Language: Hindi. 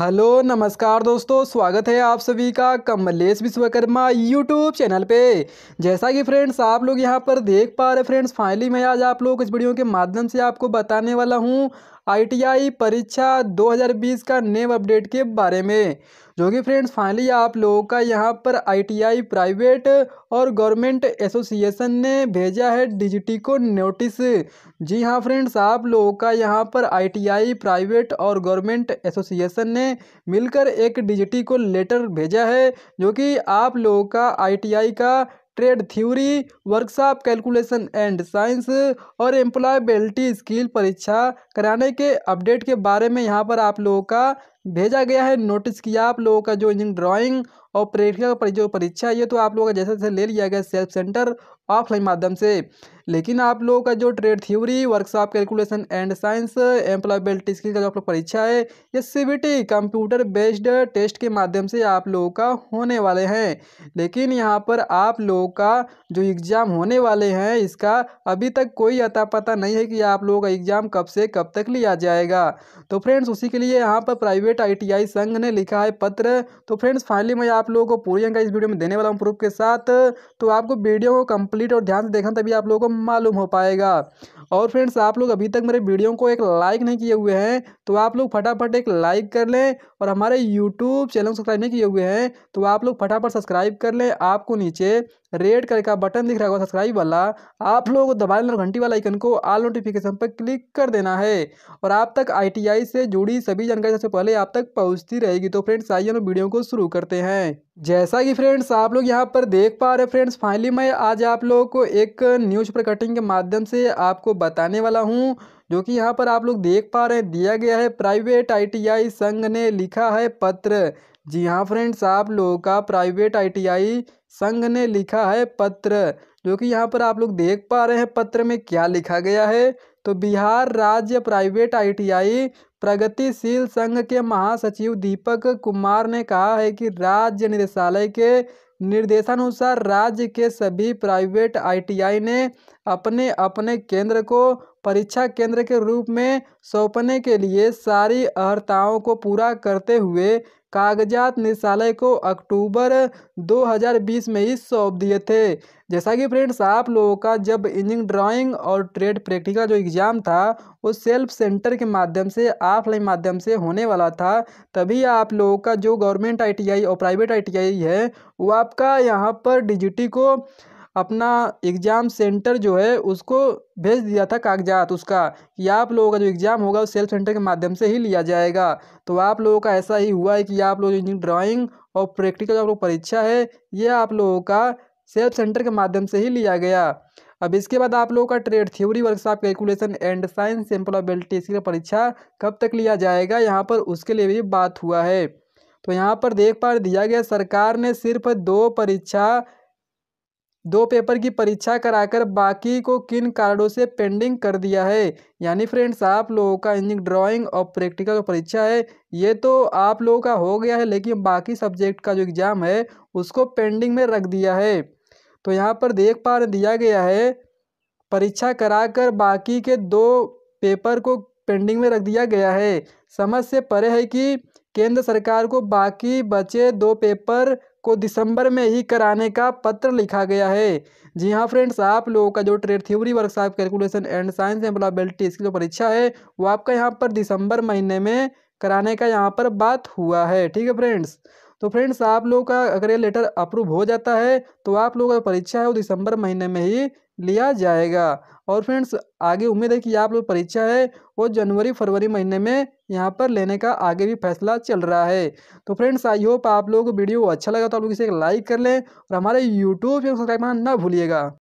हेलो नमस्कार दोस्तों स्वागत है आप सभी का कमलेश विश्वकर्मा यूट्यूब चैनल पे जैसा कि फ्रेंड्स आप लोग यहां पर देख पा रहे फ्रेंड्स फाइनली मैं आज आप लोग इस वीडियो के माध्यम से आपको बताने वाला हूं आईटीआई परीक्षा 2020 का नेम अपडेट के बारे में जो कि फ्रेंड्स फाइनली आप लोगों का यहाँ पर आईटीआई प्राइवेट और गवर्नमेंट एसोसिएशन ने भेजा है डीजीटी को नोटिस जी हाँ फ्रेंड्स आप लोगों का यहाँ पर आईटीआई प्राइवेट और गवर्नमेंट एसोसिएशन ने मिलकर एक डीजीटी को लेटर भेजा है जो कि आप लोगों का आईटीआई का trade theory workshop calculation and science और एम्प्लॉयबिलिटी स्किल परीक्षा कराने के अपडेट के बारे में यहाँ पर आप लोगों का भेजा गया है नोटिस किया आप लोगों का जो इंजीनियरिंग ड्राइंग और प्रेक्षा पर जो परीक्षा है ये तो आप लोगों का जैसे जैसे ले लिया गया सेल्फ सेंटर ऑफलाइन माध्यम से लेकिन आप लोगों का जो trade theory workshop calculation and science employability skill का जो आप लोग परीक्षा है ये सी कंप्यूटर बेस्ड टेस्ट के माध्यम से आप लोगों का होने वाले हैं लेकिन यहाँ पर आप लोगों का जो एग्ज़ाम होने वाले हैं इसका अभी तक कोई अता पता नहीं है कि आप लोगों का एग्ज़ाम कब से कब तक लिया जाएगा तो फ्रेंड्स उसी के लिए यहाँ पर प्राइवेट प्राइवेट आईटीआई संघ ने लिखा है पत्र तो फ्रेंड्स फाइनली मैं आप लोगों को पूरी जानकारी इस वीडियो में देने वाला हूँ प्रूफ के साथ तो आपको वीडियो को कंप्लीट और ध्यान से देखना तभी आप लोगों को मालूम हो पाएगा और फ्रेंड्स आप लोग अभी तक मेरे वीडियो को एक लाइक नहीं किए हुए हैं तो आप लोग फटाफट एक लाइक कर लें और हमारे यूट्यूब चैनल सब्सक्राइब नहीं किए हुए हैं तो आप लोग फटाफट सब्सक्राइब कर लें आपको नीचे रेड कलर का बटन दिख रहा होगा सब्सक्राइब वाला आप लोग दबाए लेना घंटी वाला आइकन को आल नोटिफिकेशन पर क्लिक कर देना है और आप तक आईटीआई से जुड़ी सभी जानकारी सबसे पहले आप तक पहुँचती रहेगी तो फ्रेंड्स आइए हम वीडियो को शुरू करते हैं जैसा कि फ्रेंड्स आप लोग यहाँ पर देख पा रहे फ्रेंड्स फाइनली मैं आज आप लोगों को एक न्यूज़ पर कटिंग के माध्यम से आपको बताने वाला हूँ जो कि यहाँ पर आप लोग देख पा रहे हैं दिया गया है प्राइवेट आईटीआई संघ ने लिखा है पत्र जी हाँ फ्रेंड्स आप लोगों का प्राइवेट आईटीआई संघ ने लिखा है पत्र जो कि यहाँ पर आप लोग देख पा रहे हैं पत्र में क्या लिखा गया है तो बिहार राज्य प्राइवेट आईटीआई प्रगतिशील संघ के महासचिव दीपक कुमार ने कहा है कि राज्य निदेशालय के निर्देशानुसार राज्य के सभी प्राइवेट आईटीआई ने अपने अपने केंद्र को परीक्षा केंद्र के रूप में सौंपने के लिए सारी अर्ताओं को पूरा करते हुए कागजात निदेशालय को अक्टूबर 2020 में ही सौंप दिए थे जैसा कि फ्रेंड्स आप लोगों का जब इंजीनियरिंग ड्राइंग और ट्रेड प्रैक्टिकल जो एग्ज़ाम था वो सेल्फ सेंटर के माध्यम से ऑफलाइन माध्यम से होने वाला था तभी आप लोगों का जो गवर्नमेंट आईटीआई और प्राइवेट आईटीआई है वो आपका यहाँ पर डिजिटी को अपना एग्ज़ाम सेंटर जो है उसको भेज दिया था कागजात उसका कि आप लोगों का जो एग्ज़ाम होगा वो सेल्फ सेंटर के माध्यम से ही लिया जाएगा तो आप लोगों का ऐसा ही हुआ है कि आप लोग इंजीनियरिंग ड्राइंग और प्रैक्टिकल जो आप लोग परीक्षा है ये आप लोगों का सेल्फ सेंटर के माध्यम से ही लिया गया अब इसके बाद आप लोगों का trade theory workshop calculation and science sample इसकी परीक्षा कब तक लिया जाएगा यहाँ पर उसके लिए भी बात हुआ है तो यहाँ पर देख पा दिया गया सरकार ने सिर्फ दो परीक्षा दो पेपर की परीक्षा कराकर बाकी को किन कार्डों से पेंडिंग कर दिया है यानी फ्रेंड्स आप लोगों का इंजीनियरिंग ड्राइंग और प्रैक्टिकल परीक्षा है ये तो आप लोगों का हो गया है लेकिन बाकी सब्जेक्ट का जो एग्ज़ाम है उसको पेंडिंग में रख दिया है तो यहाँ पर देख पा दिया गया है परीक्षा कराकर बाकी के दो पेपर को पेंडिंग में रख दिया गया है समझ से परे है कि केंद्र सरकार को बाकी बचे दो पेपर को दिसंबर में ही कराने का पत्र लिखा गया है जी हाँ फ्रेंड्स आप लोगों का जो trade theory workshop calculation and science employability इसकी जो परीक्षा है वो आपका यहाँ पर दिसंबर महीने में कराने का यहाँ पर बात हुआ है ठीक है फ्रेंड्स तो फ्रेंड्स आप लोग का अगर ये लेटर अप्रूव हो जाता है तो आप लोगों का परीक्षा है वो दिसंबर महीने में ही लिया जाएगा और फ्रेंड्स आगे उम्मीद है कि आप लोग परीक्षा है वो जनवरी फरवरी महीने में यहाँ पर लेने का आगे भी फैसला चल रहा है तो फ्रेंड्स आई होप आप लोग वीडियो अच्छा लगा तो आप लोग इसे एक लाइक कर लें और हमारे यूट्यूब सब्सक्राइब करना ना भूलिएगा